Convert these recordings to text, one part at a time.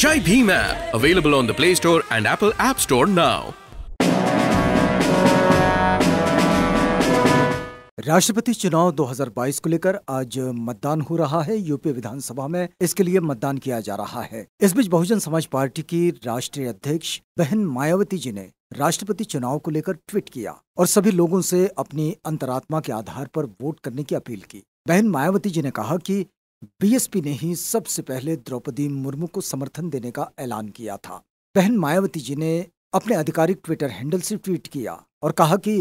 Jai Bheem app available on the Play Store and Apple App Store now. राष्ट्रपति चुनाव 2022 को लेकर आज मतदान हो रहा है यूपी विधानसभा में इसके लिए मतदान किया जा रहा है इस बीच बहुजन समाज पार्टी की राष्ट्रीय अध्यक्ष बहन मायावती जी ने राष्ट्रपति चुनाव को लेकर ट्वीट किया और सभी लोगों से अपनी अंतरात्मा के आधार पर वोट करने की अपील की बहन मायावती जी ने कहा कि बीएसपी ने ही सबसे पहले द्रौपदी मुर्मू को समर्थन देने का ऐलान किया था बहन मायावती जी ने अपने आधिकारिक ट्विटर हैंडल से ट्वीट किया और कहा कि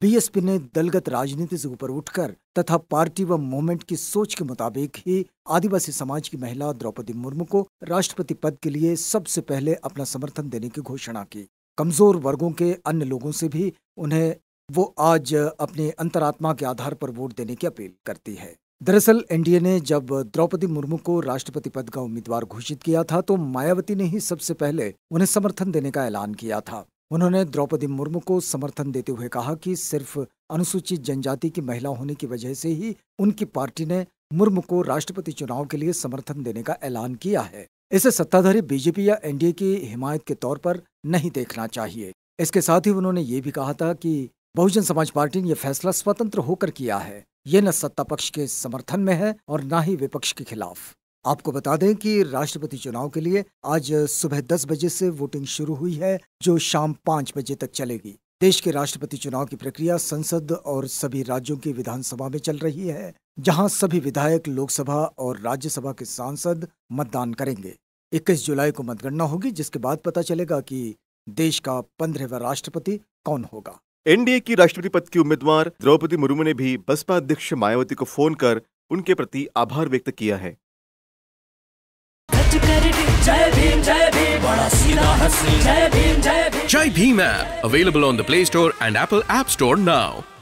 बीएसपी ने दलगत राजनीति से ऊपर उठकर तथा पार्टी व मूवमेंट की सोच के मुताबिक ही आदिवासी समाज की महिला द्रौपदी मुर्मू को राष्ट्रपति पद के लिए सबसे पहले अपना समर्थन देने की घोषणा की कमजोर वर्गों के अन्य लोगों से भी उन्हें वो आज अपने अंतरात्मा के आधार पर वोट देने की अपील करती है दरअसल एनडीए ने जब द्रौपदी मुर्मू को राष्ट्रपति पद का उम्मीदवार घोषित किया था तो मायावती ने ही सबसे पहले उन्हें समर्थन देने का ऐलान किया था उन्होंने द्रौपदी मुर्मू को समर्थन देते हुए कहा कि सिर्फ अनुसूचित जनजाति की महिला होने की वजह से ही उनकी पार्टी ने मुर्मू को राष्ट्रपति चुनाव के लिए समर्थन देने का ऐलान किया है इसे सत्ताधारी बीजेपी या एनडीए की हिमायत के तौर पर नहीं देखना चाहिए इसके साथ ही उन्होंने ये भी कहा था कि बहुजन समाज पार्टी ने यह फैसला स्वतंत्र होकर किया है ये न सत्ता पक्ष के समर्थन में है और न ही विपक्ष के खिलाफ आपको बता दें कि राष्ट्रपति चुनाव के लिए आज सुबह दस बजे से वोटिंग शुरू हुई है जो शाम पाँच बजे तक चलेगी देश के राष्ट्रपति चुनाव की प्रक्रिया संसद और सभी राज्यों की विधानसभा में चल रही है जहां सभी विधायक लोकसभा और राज्यसभा के सांसद मतदान करेंगे 21 जुलाई को मतगणना होगी जिसके बाद पता चलेगा कि देश का पंद्रहवा राष्ट्रपति कौन होगा एनडीए की राष्ट्रपति पद की उम्मीदवार द्रौपदी मुर्मू ने भी बसपा अध्यक्ष मायावती को फोन कर उनके प्रति आभार व्यक्त किया है Jai Bhim app available on the Play Store and Apple App Store now